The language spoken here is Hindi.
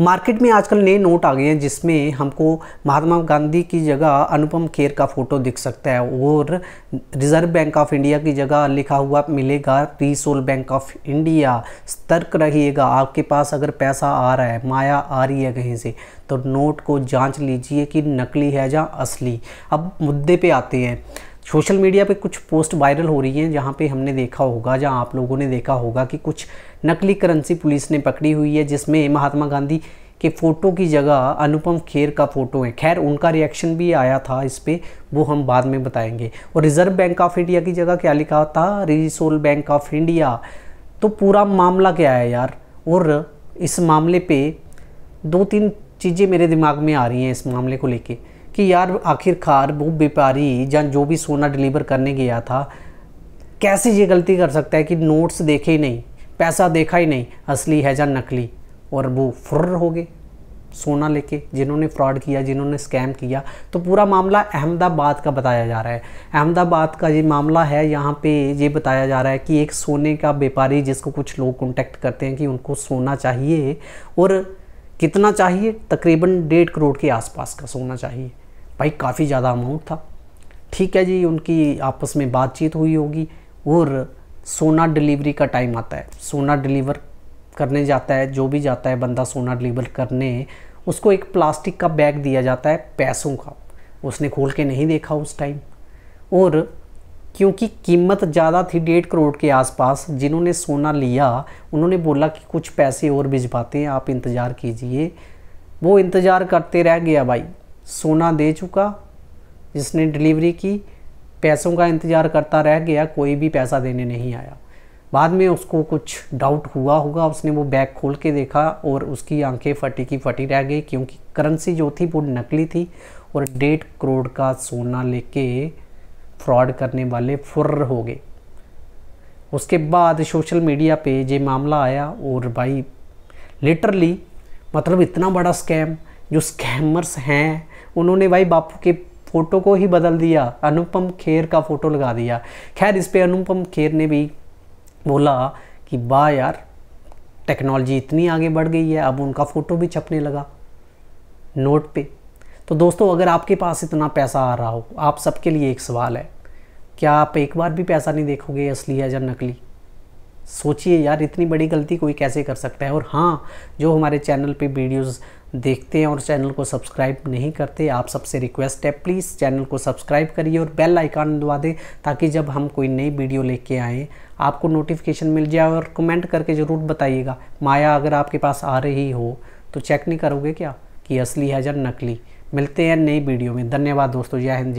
मार्केट में आजकल नए नोट आ गए हैं जिसमें हमको महात्मा गांधी की जगह अनुपम खेर का फ़ोटो दिख सकता है और रिज़र्व बैंक ऑफ इंडिया की जगह लिखा हुआ मिलेगा रिसोल बैंक ऑफ इंडिया सतर्क रहिएगा आपके पास अगर पैसा आ रहा है माया आ रही है कहीं से तो नोट को जांच लीजिए कि नकली है या असली अब मुद्दे पे आते हैं सोशल मीडिया पे कुछ पोस्ट वायरल हो रही हैं जहाँ पे हमने देखा होगा जहाँ आप लोगों ने देखा होगा कि कुछ नकली करेंसी पुलिस ने पकड़ी हुई है जिसमें महात्मा गांधी के फ़ोटो की जगह अनुपम खेर का फ़ोटो है खैर उनका रिएक्शन भी आया था इस पर वो हम बाद में बताएंगे और रिज़र्व बैंक ऑफ इंडिया की जगह क्या लिखा था रिसोल बैंक ऑफ इंडिया तो पूरा मामला क्या है यार और इस मामले पे दो तीन चीज़ें मेरे दिमाग में आ रही हैं इस मामले को लेके कि यार आखिरकार वो व्यापारी या जो भी सोना डिलीवर करने गया था कैसे ये गलती कर सकता है कि नोट्स देखे ही नहीं पैसा देखा ही नहीं असली है या नकली और वो फुर्र हो गए सोना लेके जिन्होंने फ्रॉड किया जिन्होंने स्कैम किया तो पूरा मामला अहमदाबाद का बताया जा रहा है अहमदाबाद का ये मामला है यहाँ पे ये बताया जा रहा है कि एक सोने का व्यापारी जिसको कुछ लोग कॉन्टैक्ट करते हैं कि उनको सोना चाहिए और कितना चाहिए तकरीबन डेढ़ करोड़ के आसपास का सोना चाहिए भाई काफ़ी ज़्यादा अमाउंट था ठीक है जी उनकी आपस में बातचीत हुई होगी और सोना डिलीवरी का टाइम आता है सोना डिलीवर करने जाता है जो भी जाता है बंदा सोना डिलीवर करने उसको एक प्लास्टिक का बैग दिया जाता है पैसों का उसने खोल के नहीं देखा उस टाइम और क्योंकि कीमत ज़्यादा थी डेढ़ करोड़ के आसपास जिन्होंने सोना लिया उन्होंने बोला कि कुछ पैसे और भिजवाते हैं आप इंतज़ार कीजिए वो इंतज़ार करते रह गया भाई सोना दे चुका जिसने डिलीवरी की पैसों का इंतज़ार करता रह गया कोई भी पैसा देने नहीं आया बाद में उसको कुछ डाउट हुआ होगा उसने वो बैग खोल के देखा और उसकी आंखें फटी की फटी रह गई क्योंकि करेंसी जो थी वो नकली थी और डेढ़ करोड़ का सोना लेके फ्रॉड करने वाले फुर्र हो गए उसके बाद सोशल मीडिया पे ये मामला आया और भाई लिटरली मतलब इतना बड़ा स्कैम जो स्कैमर्स हैं उन्होंने भाई बापू के फ़ोटो को ही बदल दिया अनुपम खेर का फ़ोटो लगा दिया खैर इस पर अनुपम खेर ने भी बोला कि वाह यार टेक्नोलॉजी इतनी आगे बढ़ गई है अब उनका फ़ोटो भी छपने लगा नोट पे तो दोस्तों अगर आपके पास इतना पैसा आ रहा हो आप सबके लिए एक सवाल है क्या आप एक बार भी पैसा नहीं देखोगे असली है या नकली सोचिए यार इतनी बड़ी गलती कोई कैसे कर सकता है और हाँ जो हमारे चैनल पे वीडियोस देखते हैं और चैनल को सब्सक्राइब नहीं करते आप सबसे रिक्वेस्ट है प्लीज़ चैनल को सब्सक्राइब करिए और बेल आइकन दबा दें ताकि जब हम कोई नई वीडियो लेके आएँ आपको नोटिफिकेशन मिल जाए और कमेंट करके ज़रूर बताइएगा माया अगर आपके पास आ रही हो तो चेक नहीं करोगे क्या कि असली है या नकली मिलते हैं नई वीडियो में धन्यवाद दोस्तों जय हिंद